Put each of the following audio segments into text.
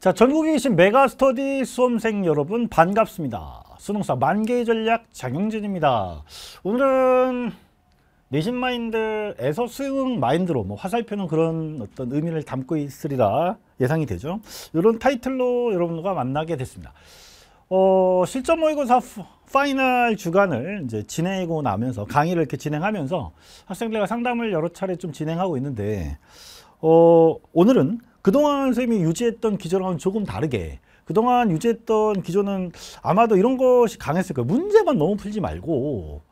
자, 전국에 계신 메가스터디 수험생 여러분 반갑습니다. 수능사 만개의 전략 장영진입니다. 오늘은 내신 마인드에서 수능 마인드로 뭐 화살표는 그런 어떤 의미를 담고 있으리라 예상이 되죠. 이런 타이틀로 여러분과 만나게 됐습니다. 어, 실전 모의고사 파이널 주간을 이제 지내고 나면서 강의를 이렇게 진행하면서 학생들과 상담을 여러 차례 좀 진행하고 있는데 어, 오늘은 그동안 선생님이 유지했던 기조랑은 조금 다르게 그동안 유지했던 기조는 아마도 이런 것이 강했을 거예요. 문제만 너무 풀지 말고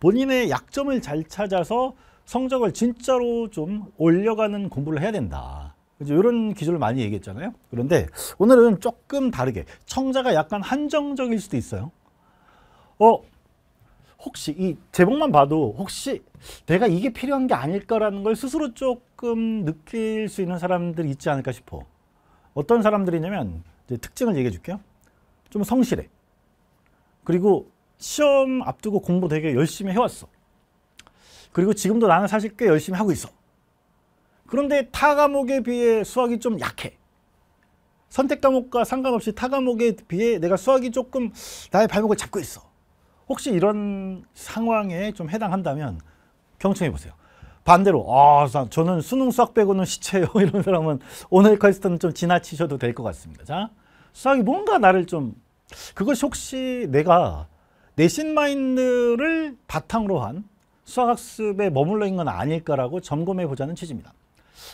본인의 약점을 잘 찾아서 성적을 진짜로 좀 올려가는 공부를 해야 된다. 이런 기조를 많이 얘기했잖아요. 그런데 오늘은 조금 다르게 청자가 약간 한정적일 수도 있어요. 어, 혹시 이 제목만 봐도 혹시 내가 이게 필요한 게 아닐까라는 걸 스스로 조금 느낄 수 있는 사람들이 있지 않을까 싶어. 어떤 사람들이냐면 특징을 얘기해 줄게요. 좀 성실해. 그리고 시험 앞두고 공부 되게 열심히 해왔어. 그리고 지금도 나는 사실 꽤 열심히 하고 있어. 그런데 타 과목에 비해 수학이 좀 약해. 선택 과목과 상관없이 타 과목에 비해 내가 수학이 조금 나의 발목을 잡고 있어. 혹시 이런 상황에 좀 해당한다면 경청해 보세요. 반대로 아 저는 수능 수학 빼고는 시체요 이런 사람은 오늘 퀘스트는 좀 지나치셔도 될 것 같습니다. 자 수학이 뭔가 나를 좀 그것이 혹시 내가 내신 마인드를 바탕으로 한 수학학습에 머물러 있는 건 아닐까라고 점검해 보자는 취지입니다.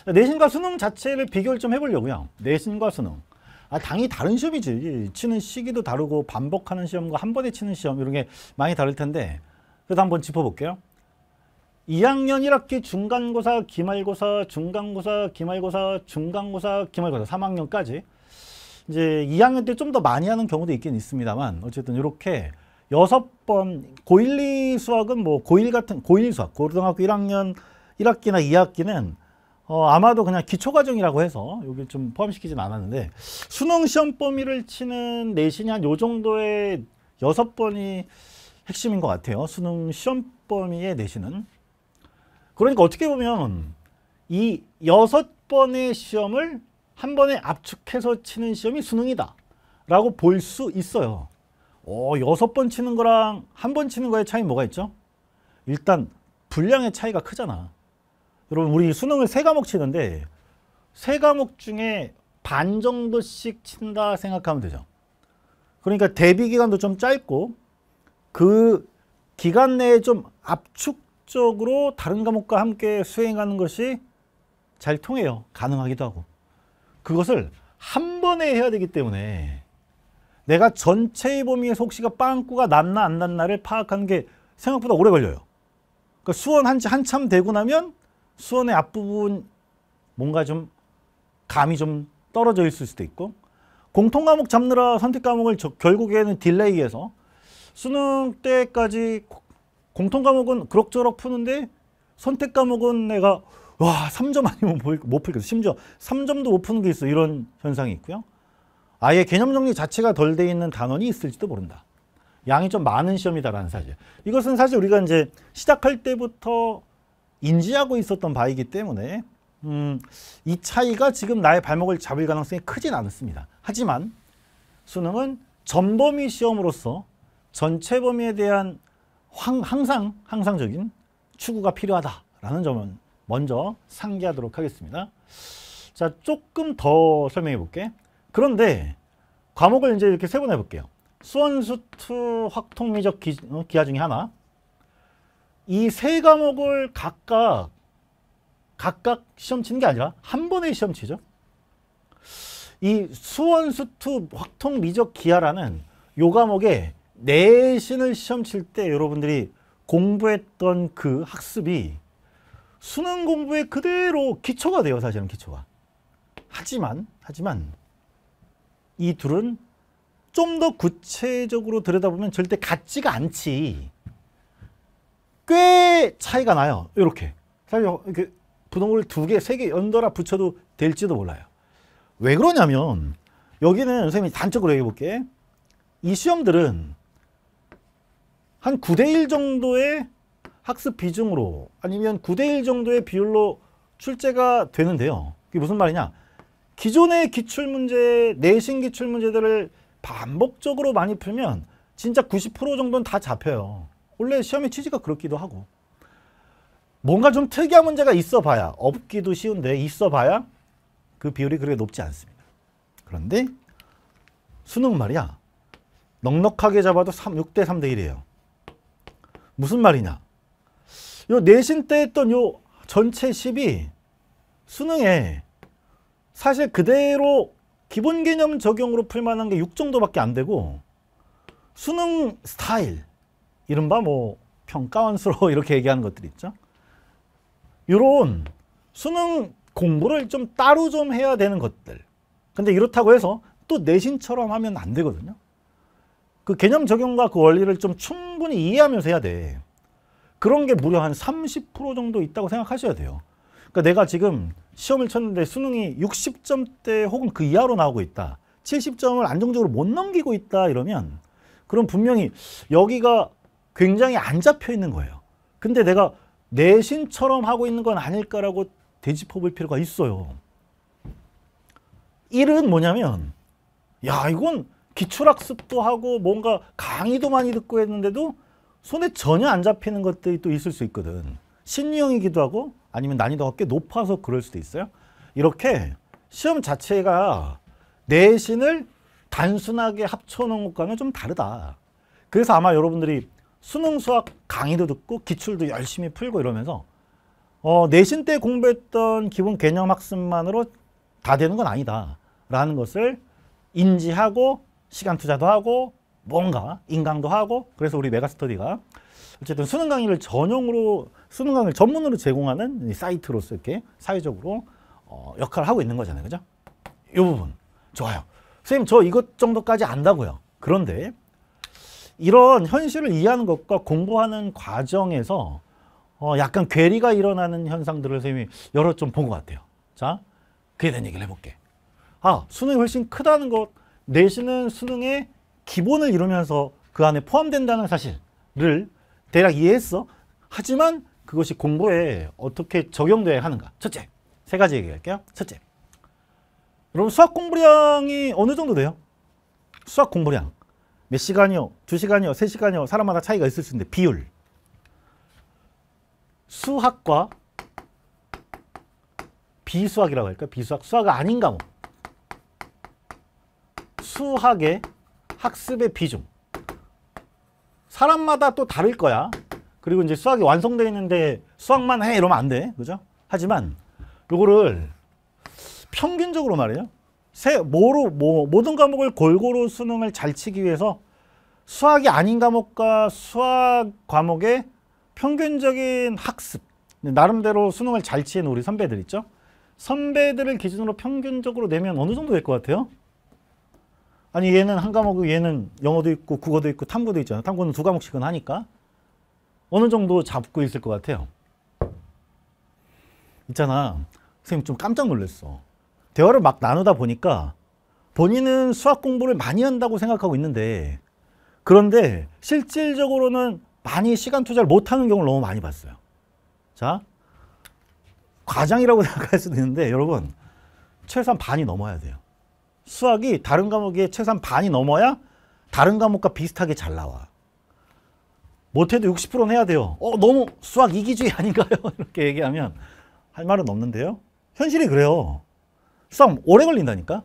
내신과 수능 자체를 비교를 좀 해보려고요. 내신과 수능. 아, 당이 다른 시험이지. 치는 시기도 다르고 반복하는 시험과 한 번에 치는 시험 이런 게 많이 다를 텐데 그래도 한번 짚어볼게요. 2학년 1학기 중간고사, 기말고사, 중간고사, 기말고사, 중간고사, 기말고사 3학년까지 이제 2학년 때 좀 더 많이 하는 경우도 있긴 있습니다만 어쨌든 이렇게 여섯 번 고1, 2 수학은 뭐 고1 같은 고1 수학 고등학교 1학년 1학기나 2학기는 어, 아마도 그냥 기초과정이라고 해서 여기 좀 포함시키진 않았는데 수능 시험 범위를 치는 내신이 한 요 정도의 여섯 번이 핵심인 것 같아요. 수능 시험 범위의 내신은. 그러니까 어떻게 보면 이 여섯 번의 시험을 한 번에 압축해서 치는 시험이 수능이다 라고 볼 수 있어요. 오, 어, 여섯 번 치는 거랑 한 번 치는 거의 차이 뭐가 있죠? 일단 분량의 차이가 크잖아. 여러분 우리 수능을 세 과목 치는데 세 과목 중에 반 정도씩 친다 생각하면 되죠. 그러니까 대비 기간도 좀 짧고 그 기간 내에 좀 압축적으로 다른 과목과 함께 수행하는 것이 잘 통해요. 가능하기도 하고. 그것을 한 번에 해야 되기 때문에 내가 전체의 범위에서 혹시가 빵꾸가 났나 안 났나를 파악하는 게 생각보다 오래 걸려요. 그러니까 수원한 지 한참 되고 나면 수원의 앞부분 뭔가 좀 감이 좀 떨어져 있을 수도 있고 공통 과목 잡느라 선택 과목을 저, 결국에는 딜레이해서 수능 때까지 공통 과목은 그럭저럭 푸는데 선택 과목은 내가 와 3점 아니면 못 풀겠어 심지어 3점도 못 푸는 게 있어 이런 현상이 있고요 아예 개념 정리 자체가 덜 돼 있는 단원이 있을지도 모른다 양이 좀 많은 시험이다라는 사실 이것은 사실 우리가 이제 시작할 때부터 인지하고 있었던 바이기 때문에 음, 이 차이가 지금 나의 발목을 잡을 가능성이 크진 않습니다. 하지만 수능은 전범위 시험으로서 전체 범위에 대한 황, 항상 항상적인 추구가 필요하다라는 점은 먼저 상기하도록 하겠습니다. 자, 조금 더 설명해 볼게. 그런데 과목을 이제 이렇게 세분해 볼게요. 수원수투 확통미적 기, 어, 기하 중에 하나, 이세 과목을 각각 각각 시험 치는 게 아니라 한 번에 시험 치죠. 이 수원수투 확통 미적 기하라는 요 과목에 내신을 시험 칠때 여러분들이 공부했던 그 학습이 수능 공부에 그대로 기초가 돼요. 사실은 기초가. 하지만 하지만 이 둘은 좀 더 구체적으로 들여다보면 절대 같지가 않지. 꽤 차이가 나요. 이렇게. 사실 이렇게 그 분홍을 두 개, 세 개 연달아 붙여도 될지도 몰라요. 왜 그러냐면 여기는 선생님이 단적으로 얘기해 볼게. 이 시험들은 한 9대1 정도의 학습 비중으로 아니면 9대1 정도의 비율로 출제가 되는데요. 이게 무슨 말이냐. 기존의 기출문제, 내신 기출문제들을 반복적으로 많이 풀면 진짜 90% 정도는 다 잡혀요. 원래 시험의 취지가 그렇기도 하고 뭔가 좀 특이한 문제가 있어 봐야 없기도 쉬운데 있어 봐야 그 비율이 그렇게 높지 않습니다. 그런데 수능 말이야 넉넉하게 잡아도 3, 6대 3대 1이에요. 무슨 말이냐 요 내신 때 했던 요 전체 10이 수능에 사실 그대로 기본 개념 적용으로 풀만한 게 6 정도밖에 안 되고 수능 스타일 이른바 뭐 평가원수로 이렇게 얘기하는 것들 있죠. 이런 수능 공부를 좀 따로 좀 해야 되는 것들. 근데 이렇다고 해서 또 내신처럼 하면 안 되거든요. 그 개념 적용과 그 원리를 좀 충분히 이해하면서 해야 돼. 그런 게 무려 한 30% 정도 있다고 생각하셔야 돼요. 그러니까 내가 지금 시험을 쳤는데 수능이 60점대 혹은 그 이하로 나오고 있다. 70점을 안정적으로 못 넘기고 있다 이러면 그럼 분명히 여기가 굉장히 안 잡혀 있는 거예요. 근데 내가 내신처럼 하고 있는 건 아닐까라고 되짚어 볼 필요가 있어요. 1은 뭐냐면 야 이건 기출학습도 하고 뭔가 강의도 많이 듣고 했는데도 손에 전혀 안 잡히는 것들이 또 있을 수 있거든. 신유형이기도 하고 아니면 난이도가 꽤 높아서 그럴 수도 있어요. 이렇게 시험 자체가 내신을 단순하게 합쳐놓은 것과는 좀 다르다. 그래서 아마 여러분들이 수능 수학 강의도 듣고 기출도 열심히 풀고 이러면서 어, 내신 때 공부했던 기본 개념 학습만으로 다 되는 건 아니다 라는 것을 인지하고 시간 투자도 하고 뭔가 인강도 하고 그래서 우리 메가스터디가 어쨌든 수능 강의를 전용으로 수능 강의를 전문으로 제공하는 사이트로서 이렇게 사회적으로 어, 역할을 하고 있는 거잖아요 그죠? 이 부분 좋아요 선생님 저 이것 정도까지 안다고요 그런데 이런 현실을 이해하는 것과 공부하는 과정에서 어, 약간 괴리가 일어나는 현상들을 선생님이 여러 좀 본 것 같아요. 자, 그에 대한 얘기를 해볼게. 아, 수능이 훨씬 크다는 것, 내신은 수능의 기본을 이루면서 그 안에 포함된다는 사실을 대략 이해했어. 하지만 그것이 공부에 어떻게 적용돼야 하는가. 첫째, 세 가지 얘기할게요. 첫째, 여러분 수학 공부량이 어느 정도 돼요? 수학 공부량. 몇 시간이요? 두 시간이요? 세 시간이요? 사람마다 차이가 있을 수 있는데 비율. 수학과 비수학이라고 할까요? 비수학. 수학 아닌 과목. 수학의 학습의 비중. 사람마다 또 다를 거야. 그리고 이제 수학이 완성되어 있는데 수학만 해 이러면 안 돼. 그죠? 하지만 요거를 평균적으로 말해요. 세, 모로, 모, 모든 과목을 골고루 수능을 잘 치기 위해서 수학이 아닌 과목과 수학 과목의 평균적인 학습 네, 나름대로 수능을 잘 치는 우리 선배들 있죠 선배들을 기준으로 평균적으로 내면 어느 정도 될 것 같아요? 아니 얘는 한과목 얘는 영어도 있고 국어도 있고 탐구도 있잖아 탐구는 두 과목씩은 하니까 어느 정도 잡고 있을 것 같아요 있잖아 선생님 좀 깜짝 놀랐어 대화를 막 나누다 보니까 본인은 수학 공부를 많이 한다고 생각하고 있는데 그런데 실질적으로는 많이 시간 투자를 못하는 경우를 너무 많이 봤어요. 자, 과장이라고 생각할 수도 있는데 여러분 최소한 반이 넘어야 돼요. 수학이 다른 과목에 최소한 반이 넘어야 다른 과목과 비슷하게 잘 나와. 못해도 60%는 해야 돼요. 어, 너무 수학 이기주의 아닌가요? 이렇게 얘기하면 할 말은 없는데요. 현실이 그래요. 싸 오래 걸린다니까.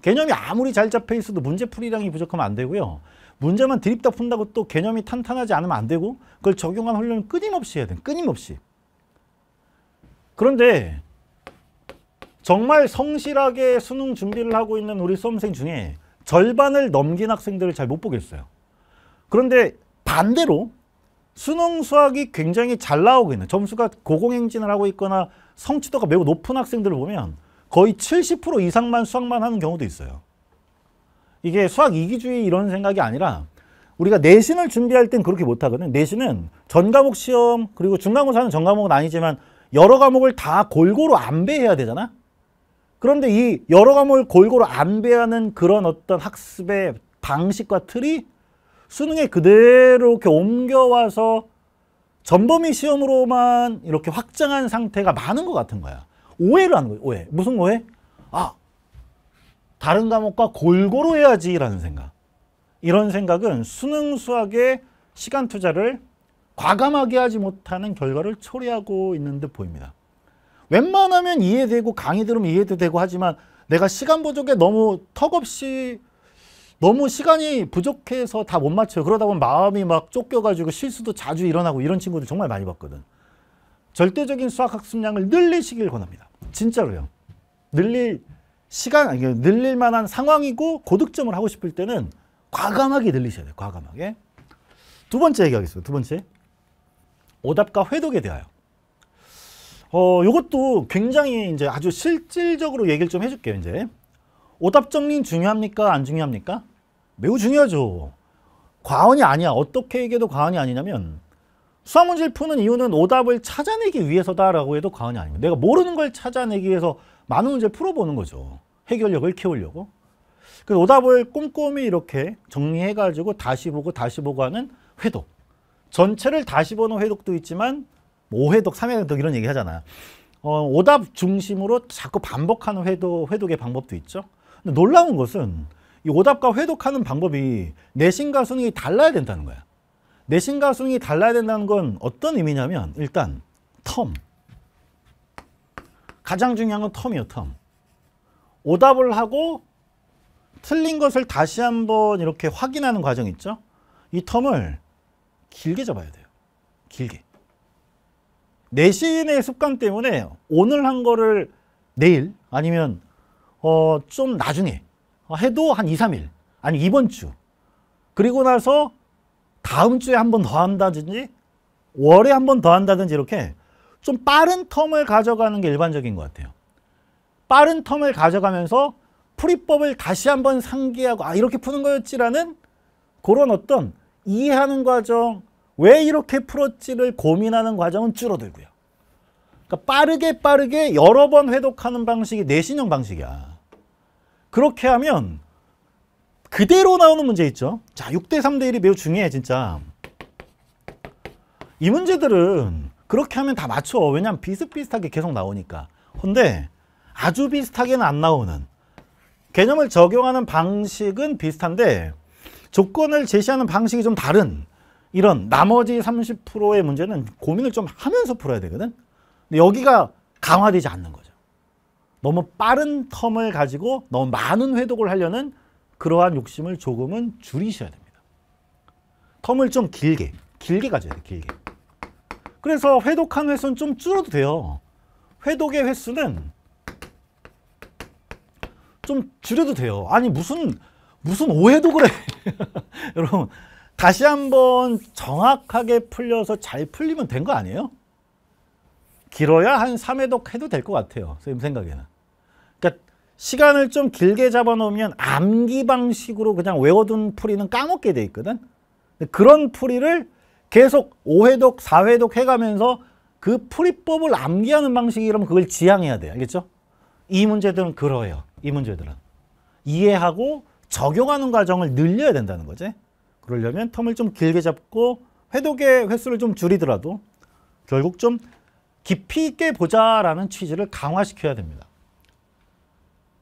개념이 아무리 잘 잡혀 있어도 문제 풀이량이 부족하면 안 되고요. 문제만 드립다 푼다고 또 개념이 탄탄하지 않으면 안 되고 그걸 적용한 훈련은 끊임없이 해야 돼. 끊임없이. 그런데 정말 성실하게 수능 준비를 하고 있는 우리 수험생 중에 절반을 넘긴 학생들을 잘 못 보겠어요. 그런데 반대로 수능 수학이 굉장히 잘 나오고 있는 점수가 고공행진을 하고 있거나 성취도가 매우 높은 학생들을 보면 거의 70% 이상만 수학만 하는 경우도 있어요. 이게 수학 이기주의 이런 생각이 아니라 우리가 내신을 준비할 땐 그렇게 못하거든. 내신은 전 과목 시험 그리고 중간고사는 전 과목은 아니지만 여러 과목을 다 골고루 안배해야 되잖아. 그런데 이 여러 과목을 골고루 안배하는 그런 어떤 학습의 방식과 틀이 수능에 그대로 이렇게 옮겨와서 전범위 시험으로만 이렇게 확장한 상태가 많은 것 같은 거야. 오해를 하는 거예요. 오해. 무슨 오해? 아, 다른 과목과 골고루 해야지라는 생각. 이런 생각은 수능 수학의 시간 투자를 과감하게 하지 못하는 결과를 초래하고 있는 듯 보입니다. 웬만하면 이해되고 강의 들으면 이해도 되고 하지만 내가 시간 부족에 너무 턱없이 너무 시간이 부족해서 다 못 맞춰요. 그러다 보면 마음이 막 쫓겨가지고 실수도 자주 일어나고 이런 친구들 정말 많이 봤거든. 절대적인 수학학습량을 늘리시길 권합니다. 진짜로요. 늘릴 시간, 늘릴 만한 상황이고 고득점을 하고 싶을 때는 과감하게 늘리셔야 돼요. 과감하게. 두 번째 얘기하겠습니다. 두 번째. 오답과 회독에 대하여. 어, 이것도 굉장히 이제 아주 실질적으로 얘기를 좀 해줄게요, 이제. 오답 정리 중요합니까? 안 중요합니까? 매우 중요하죠. 과언이 아니야. 어떻게 얘기해도 과언이 아니냐면 수학문제를 푸는 이유는 오답을 찾아내기 위해서다라고 해도 과언이 아닙니다. 내가 모르는 걸 찾아내기 위해서 많은 문제를 풀어보는 거죠. 해결력을 키우려고. 그 오답을 꼼꼼히 이렇게 정리해가지고 다시 보고 다시 보고 하는 회독. 전체를 다시 보는 회독도 있지만 5회독, 3회독 이런 얘기 하잖아요. 어, 오답 중심으로 자꾸 반복하는 회독, 회독의 방법도 있죠. 근데 놀라운 것은 이 오답과 회독하는 방법이 내신과 수능이 달라야 된다는 거야. 내신과 수능이 달라야 된다는 건 어떤 의미냐면 일단 텀. 가장 중요한 건텀이요 텀. 오답을 하고 틀린 것을 다시 한번 이렇게 확인하는 과정 있죠. 이 텀을 길게 잡아야 돼요. 길게. 내신의 습관 때문에 오늘 한 거를 내일 아니면 어좀 나중에 해도 한 2, 3일 아니 이번 주 그리고 나서 다음 주에 한 번 더 한다든지 월에 한 번 더 한다든지 이렇게 좀 빠른 텀을 가져가는 게 일반적인 것 같아요. 빠른 텀을 가져가면서 풀이법을 다시 한 번 상기하고 아 이렇게 푸는 거였지라는 그런 어떤 이해하는 과정 왜 이렇게 풀었지를 고민하는 과정은 줄어들고요. 그러니까 빠르게 빠르게 여러 번 회독하는 방식이 내신형 방식이야. 그렇게 하면 그대로 나오는 문제 있죠. 자, 6대 3대 1이 매우 중요해 진짜. 이 문제들은 그렇게 하면 다 맞춰. 왜냐면 비슷비슷하게 계속 나오니까. 근데 아주 비슷하게는 안 나오는 개념을 적용하는 방식은 비슷한데 조건을 제시하는 방식이 좀 다른 이런 나머지 30%의 문제는 고민을 좀 하면서 풀어야 되거든. 근데 여기가 강화되지 않는 거죠. 너무 빠른 텀을 가지고 너무 많은 회독을 하려는 그러한 욕심을 조금은 줄이셔야 됩니다. 텀을 좀 길게, 길게 가져야 돼요. 길게. 그래서 회독한 횟수는 좀 줄어도 돼요. 회독의 횟수는 좀 줄여도 돼요. 아니 무슨 무슨 오해도 그래. 여러분 다시 한번 정확하게 풀려서 잘 풀리면 된 거 아니에요? 길어야 한 3회독 해도 될 것 같아요. 선생님 생각에는. 시간을 좀 길게 잡아놓으면 암기 방식으로 그냥 외워둔 풀이는 까먹게 돼 있거든. 그런 풀이를 계속 5회독, 4회독 해가면서 그 풀이법을 암기하는 방식이라면 그걸 지향해야 돼. 알겠죠? 이 문제들은 그러해요. 이 문제들은. 이해하고 적용하는 과정을 늘려야 된다는 거지. 그러려면 텀을 좀 길게 잡고 회독의 횟수를 좀 줄이더라도 결국 좀 깊이 있게 보자라는 취지를 강화시켜야 됩니다.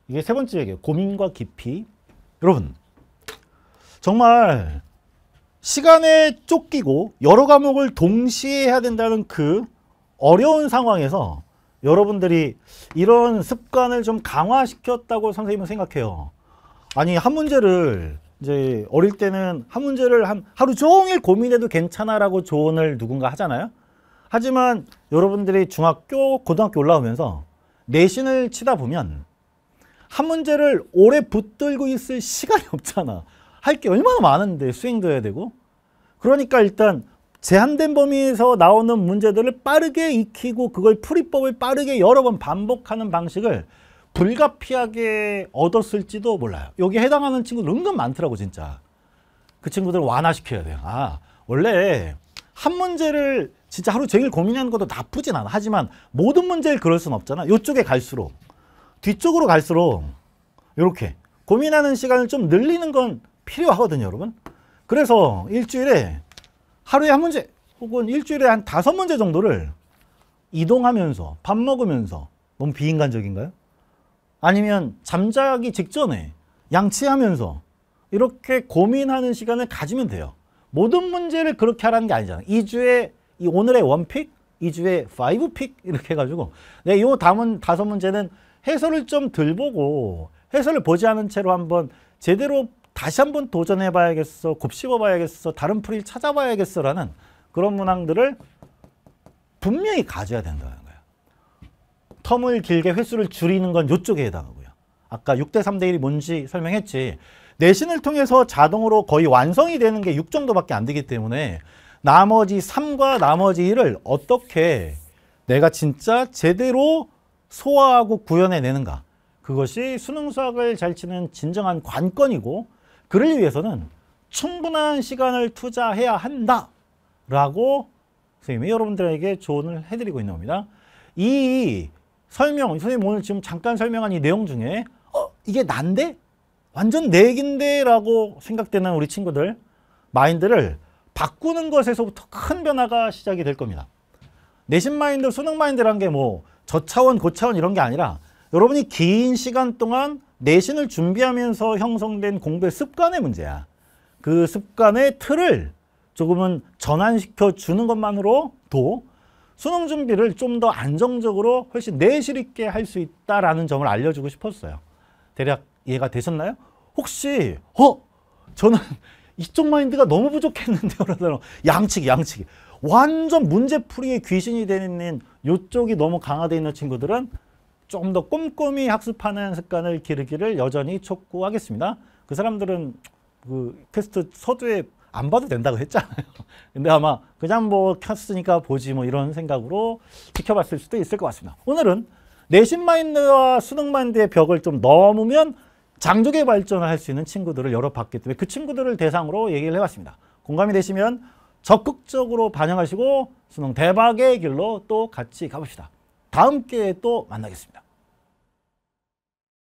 이게 세 번째 얘기예요. 고민과 깊이. 여러분, 정말 시간에 쫓기고 여러 과목을 동시에 해야 된다는 그 어려운 상황에서 여러분들이 이런 습관을 좀 강화시켰다고 선생님은 생각해요. 아니 한 문제를 이제 어릴 때는 한 문제를 한 하루 종일 고민해도 괜찮아라고 조언을 누군가 하잖아요. 하지만 여러분들이 중학교, 고등학교 올라오면서 내신을 치다 보면 한 문제를 오래 붙들고 있을 시간이 없잖아. 할 게 얼마나 많은데 수행도 해야 되고. 그러니까 일단 제한된 범위에서 나오는 문제들을 빠르게 익히고 그걸 풀이법을 빠르게 여러 번 반복하는 방식을 불가피하게 얻었을지도 몰라요. 여기 해당하는 친구들 은근 많더라고 진짜. 그 친구들을 완화시켜야 돼요. 아 원래 한 문제를 진짜 하루 종일 고민하는 것도 나쁘진 않아. 하지만 모든 문제를 그럴 순 없잖아. 이쪽에 갈수록 뒤쪽으로 갈수록 이렇게 고민하는 시간을 좀 늘리는 건 필요하거든요 여러분 그래서 일주일에 하루에 한 문제 혹은 일주일에 한 다섯 문제 정도를 이동하면서 밥 먹으면서 너무 비인간적인가요? 아니면 잠자기 직전에 양치하면서 이렇게 고민하는 시간을 가지면 돼요 모든 문제를 그렇게 하라는 게 아니잖아요 2주에 오늘의 원픽 2주에 5픽 이렇게 해가지고 네, 요 다음은 다섯 문제는 해설을 좀 덜 보고 해설을 보지 않은 채로 한번 제대로 다시 한번 도전해 봐야겠어 곱씹어 봐야겠어 다른 풀이 찾아봐야겠어 라는 그런 문항들을 분명히 가져야 된다는 거예요 텀을 길게 횟수를 줄이는 건 이쪽에 해당하고요 아까 6대 3대 1이 뭔지 설명했지 내신을 통해서 자동으로 거의 완성이 되는 게 6 정도밖에 안 되기 때문에 나머지 3과 나머지 1을 어떻게 내가 진짜 제대로 소화하고 구현해내는가 그것이 수능 수학을 잘 치는 진정한 관건이고 그를 위해서는 충분한 시간을 투자해야 한다 라고 선생님이 여러분들에게 조언을 해드리고 있는 겁니다 이 설명, 선생님 오늘 지금 잠깐 설명한 이 내용 중에 어? 이게 난데? 완전 내 얘긴데? 라고 생각되는 우리 친구들 마인드를 바꾸는 것에서부터 큰 변화가 시작이 될 겁니다 내신 마인드, 수능 마인드란 게뭐 저차원, 고차원 이런 게 아니라 여러분이 긴 시간 동안 내신을 준비하면서 형성된 공부의 습관의 문제야. 그 습관의 틀을 조금은 전환시켜 주는 것만으로도 수능 준비를 좀 더 안정적으로 훨씬 내실 있게 할 수 있다라는 점을 알려주고 싶었어요. 대략 이해가 되셨나요? 혹시 어? 저는 이쪽 마인드가 너무 부족했는데 그러더라고 양측이 양측이 완전 문제풀이의 귀신이 되는 요쪽이 너무 강화되어 있는 친구들은 좀 더 꼼꼼히 학습하는 습관을 기르기를 여전히 촉구하겠습니다. 그 사람들은 그 퀘스트 서두에 안 봐도 된다고 했잖아요. 근데 아마 그냥 뭐 켰으니까 보지 뭐 이런 생각으로 지켜봤을 수도 있을 것 같습니다. 오늘은 내신 마인드와 수능 마인드의 벽을 좀 넘으면 장족의 발전을 할 수 있는 친구들을 열어봤기 때문에 그 친구들을 대상으로 얘기를 해봤습니다. 공감이 되시면 적극적으로 반영하시고 수능 대박의 길로 또 같이 가봅시다. 다음 기회에 또 만나겠습니다.